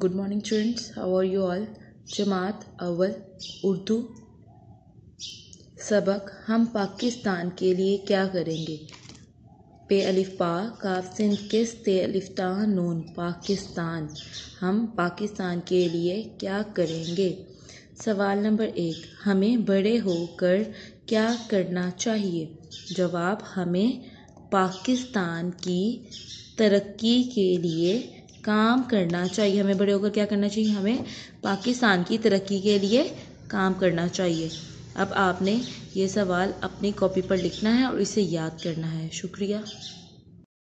good morning students how are you all जमात अवल उर्दू सबक हम पाकिस्तान के लिए क्या करेंगे पे पा काफ सिंध किस ते अलिफ्ता नून पाकिस्तान हम पाकिस्तान के लिए क्या करेंगे सवाल नंबर एक हमें बड़े होकर क्या करना चाहिए जवाब हमें पाकिस्तान की तरक्की के लिए काम करना चाहिए हमें बड़े होकर क्या करना चाहिए हमें पाकिस्तान की तरक्की के लिए काम करना चाहिए अब आपने ये सवाल अपनी कॉपी पर लिखना है और इसे याद करना है शुक्रिया